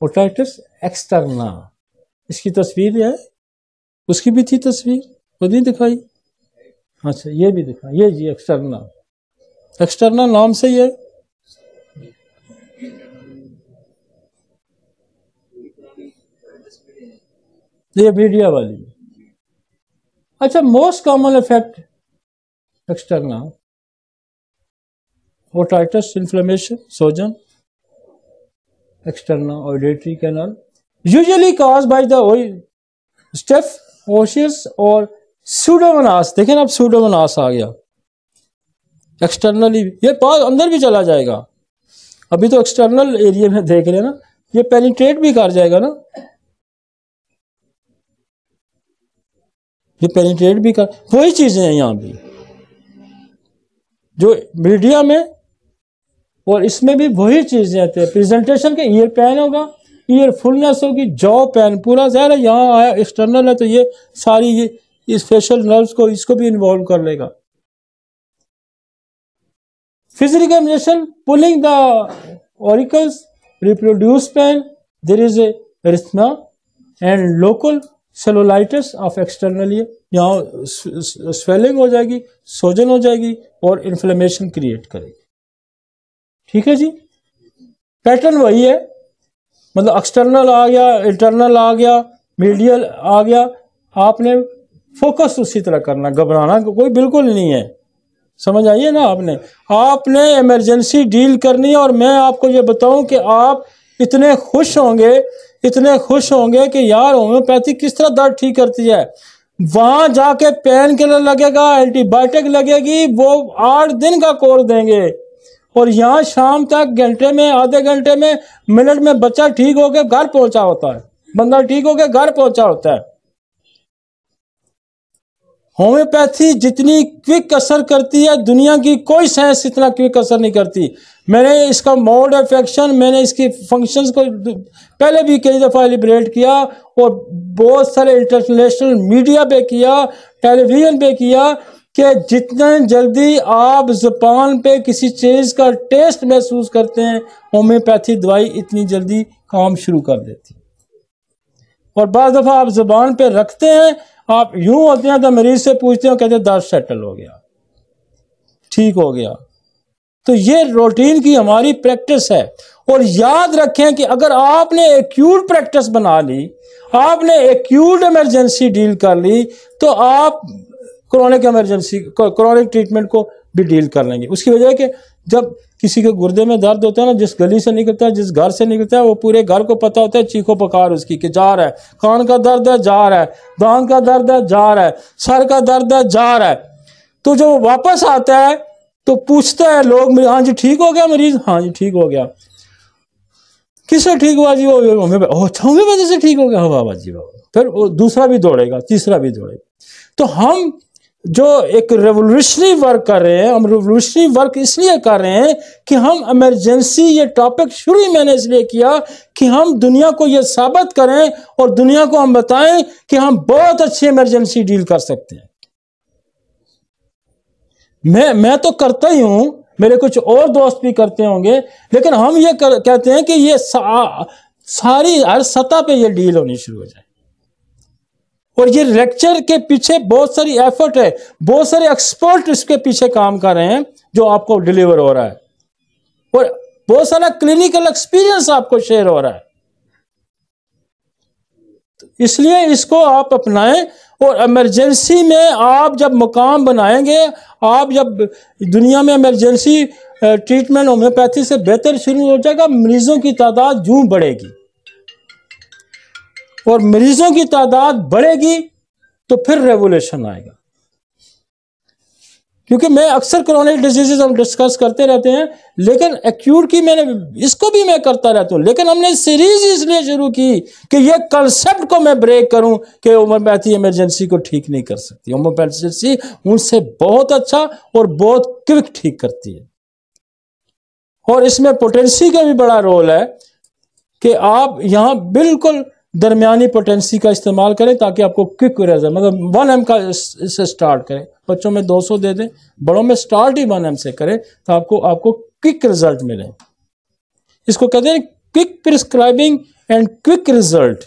प्रोटेक्टस externa इसकी तस्वीर है उसकी भी थी तस्वीर खुद नहीं दिखाई अच्छा ये भी दिखा ये जी एक्सटर्ना एक्सटर्नल नाम से ये ये मीडिया वाली अच्छा most common effect externa otitis inflammation सोजन external auditory canal usually caused by the stiff osseous or pseudomonas देखें अब pseudomonas आ गया एक्सटर्नली ये पास अंदर भी चला जाएगा अभी तो एक्सटर्नल एरिया में देख लेना ये पेनिट्रेट भी कर जाएगा ना ये पेनिट्रेट भी कर वही चीजें हैं यहां भी जो मीडिया में और इसमें भी वही चीज़ें आती है प्रेजेंटेशन के ईयर पैन होगा ईयर फुलनेस होगी जॉ पैन पूरा ज़ाहिर है यहाँ आया एक्सटर्नल है तो ये सारी ये इस फेशियल नर्व्स को इसको भी इन्वॉल्व कर लेगा physical examination pulling the auricles reproduce pain there is erythema and local cellulitis of external ये यहाँ स्वेलिंग हो जाएगी सोजन हो जाएगी और इन्फ्लेमेशन क्रिएट करेगी ठीक है जी पैटर्न वही है मतलब एक्सटर्नल आ गया इंटरनल आ गया मीडियल आ गया आपने फोकस उसी तरह करना घबराना कोई बिल्कुल नहीं है समझ आइए ना आपने आपने इमरजेंसी डील करनी है और मैं आपको ये बताऊं कि आप इतने खुश होंगे इतने खुश होंगे कि यार होम्योपैथी किस तरह दर्द ठीक करती है वहां जाके पेन किलर लगेगा एंटीबायोटिक लगेगी वो आठ दिन का कोर्स देंगे और यहाँ शाम तक घंटे में आधे घंटे में मिनट में बच्चा ठीक होके घर पहुंचा होता है बंदा ठीक होके घर पहुंचा होता है होम्योपैथी जितनी क्विक असर करती है दुनिया की कोई साइंस इतना क्विक असर नहीं करती मैंने इसका मोड ऑफ एक्शन मैंने इसकी फंक्शंस को पहले भी कई दफ़ा एलिब्रेट किया और बहुत सारे इंटरनेशनल मीडिया पे किया टेलीविज़न पे किया कि जितना जल्दी आप ज़ुबान पे किसी चीज़ का टेस्ट महसूस करते हैं होम्योपैथी दवाई इतनी जल्दी काम शुरू कर देती और बार दफ़ा आप ज़ुबान पे रखते हैं आप यूं होते हैं तो मरीज से पूछते हो कहते हैं दर्द सेटल हो गया ठीक हो गया तो ये रूटीन की हमारी प्रैक्टिस है और याद रखें कि अगर आपने एक्यूट प्रैक्टिस बना ली आपने एक्यूट इमरजेंसी डील कर ली तो आप क्रॉनिक एमरजेंसी क्रॉनिक ट्रीटमेंट को भी डील कर लेंगे उसकी वजह कि जब किसी के गुर्दे में दर्द होता है ना जिस गली से निकलता है जिस घर से निकलता है वो पूरे घर को पता होता है चीखो पकार उसकी कि जा रहा है कान का दर्द है जा रहा है दांत का दर्द है जा रहा है सर का दर्द है जा रहा है तो जब वापस आता है तो पूछता है लोग हाँ जी ठीक हो गया मरीज हाँ जी ठीक हो गया किससे ठीक हुआ जी वो होम्योपैथी अच्छा, से ठीक हो गया हाँ, बाबा जी बाबा फिर वो दूसरा भी दौड़ेगा तीसरा भी दौड़ेगा तो हम जो एक रेवोल्यूशनरी वर्क कर रहे हैं हम रेवोल्यूशनरी वर्क इसलिए कर रहे हैं कि हम इमरजेंसी ये टॉपिक शुरू ही मैंने इसलिए किया कि हम दुनिया को ये साबित करें और दुनिया को हम बताएं कि हम बहुत अच्छी इमरजेंसी डील कर सकते हैं मैं मैं तो करता ही हूं मेरे कुछ और दोस्त भी करते होंगे लेकिन हम ये कर, कहते हैं कि ये सा, सारी हर सतह पर यह डील होनी शुरू हो जाए और ये लेक्चर के पीछे बहुत सारी एफर्ट है बहुत सारे एक्सपर्ट इसके पीछे काम कर रहे हैं जो आपको डिलीवर हो रहा है और बहुत सारा क्लिनिकल एक्सपीरियंस आपको शेयर हो रहा है तो इसलिए इसको आप अपनाएं और इमरजेंसी में आप जब मुकाम बनाएंगे आप जब दुनिया में इमरजेंसी ट्रीटमेंट होम्योपैथी से बेहतर शुरू हो जाएगा मरीजों की तादाद जू बढ़ेगी और मरीजों की तादाद बढ़ेगी तो फिर रेवोल्यूशन आएगा क्योंकि मैं अक्सर क्रोनिक डिजीजेज हम डिस्कस करते रहते हैं लेकिन एक्यूट की मैंने इसको भी मैं करता रहता हूं लेकिन हमने सीरीज इसलिए शुरू की कि ये कंसेप्ट को मैं ब्रेक करूं कि होम्योपैथी इमरजेंसी को ठीक नहीं कर सकती होम्योपैथी उनसे बहुत अच्छा और बहुत क्विक ठीक करती है और इसमें पोटेंसी का भी बड़ा रोल है कि आप यहां बिल्कुल दरमियानी पोटेंसी का इस्तेमाल करें ताकि आपको क्विक रेजर मतलब वन एम का इस स्टार्ट करें बच्चों में 200 दे दें बड़ों में स्टार्ट ही वन एम से करें तो आपको आपको क्विक रिजल्ट मिले इसको कहते हैं quick prescribing and quick result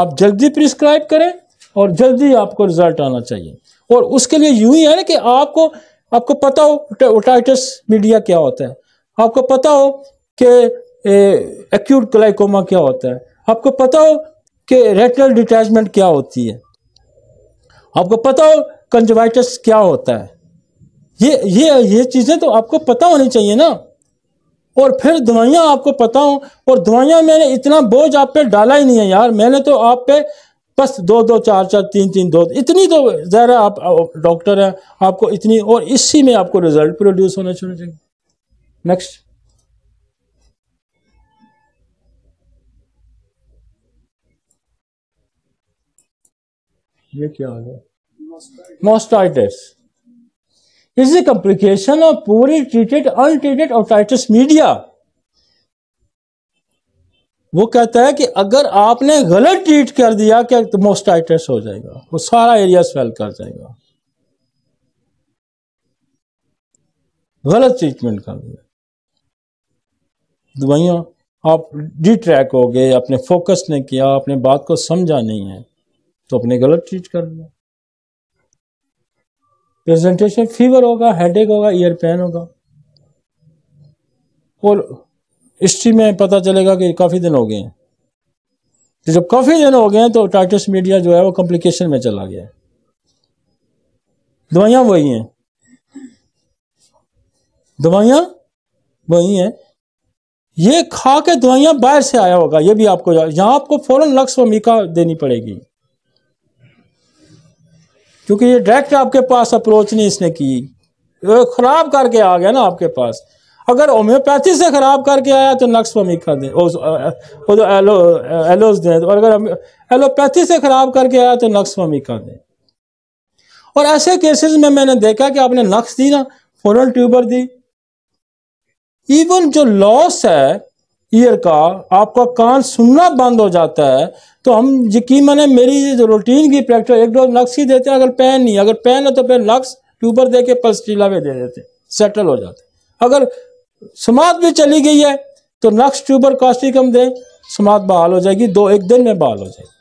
आप जल्दी प्रिस्क्राइब करें और जल्दी आपको रिजल्ट आना चाहिए और उसके लिए यूं ही है ना कि आपको आपको पता हो ओटाइटस मीडिया क्या होता है आपको पता हो कि एक्यूट ग्लाइकोमा क्या होता है आपको पता हो कि रेटिनल डिटैचमेंट क्या होती है आपको पता हो कंजवाइटस क्या होता है ये ये ये चीज़ें तो आपको पता होनी चाहिए ना और फिर दवाइयाँ आपको पता हो और दवाइयाँ मैंने इतना बोझ आप पे डाला ही नहीं है यार मैंने तो आप पे बस दो दो चार चार तीन तीन दो इतनी तो जरा आप डॉक्टर हैं आपको इतनी और इसी में आपको रिजल्ट प्रोड्यूस होना चाहिए नेक्स्ट ये क्या हो गया mastoiditis is a complication of poorly treated untreated otitis media वो कहता है कि अगर आपने गलत ट्रीट कर दिया क्या तो मोस्टाइटिस हो जाएगा वो सारा एरिया स्वेल कर जाएगा गलत ट्रीटमेंट कर दिया दवाइयों आप डिट्रैक हो गए आपने फोकस नहीं किया आपने बात को समझा नहीं है तो अपने गलत ट्रीट कर दिया प्रेजेंटेशन फीवर होगा हेडेक होगा ईयर पेन होगा और हिस्ट्री में पता चलेगा कि काफ़ी दिन हो गए हैं तो जब काफ़ी दिन हो गए हैं तो टाइटस मीडिया जो है वो कॉम्प्लिकेशन में चला गया दवाइयां वही हैं दवाइयां वही हैं ये खा के दवाइयां बाहर से आया होगा ये भी आपको यहां आपको फौरन लक्स व देनी पड़ेगी क्योंकि ये डायरेक्ट आपके पास अप्रोच नहीं इसने की खराब करके आ गया ना आपके पास अगर होम्योपैथी से खराब करके आया तो नक्स फमीका दें एलो एलोस दें और अगर एलोपैथी से खराब करके आया तो नक्स खा दें और ऐसे केसेस में मैंने देखा कि आपने नक्स दी ना फोरल ट्यूबर दी इवन जो लॉस है ईयर का आपका कान सुनना बंद हो जाता है तो हम यकीन है मेरी जो रूटीन की प्रैक्टिस एक डोज नक्स ही देते हैं अगर पेन नहीं अगर पेन है तो फिर नक्स ट्यूबर दे के पस्टीला में दे देते सेटल हो जाते अगर समात भी चली गई है तो नक्स ट्यूबर कास्टिकम दें समात बहाल हो जाएगी दो एक दिन में बहाल हो जाएगी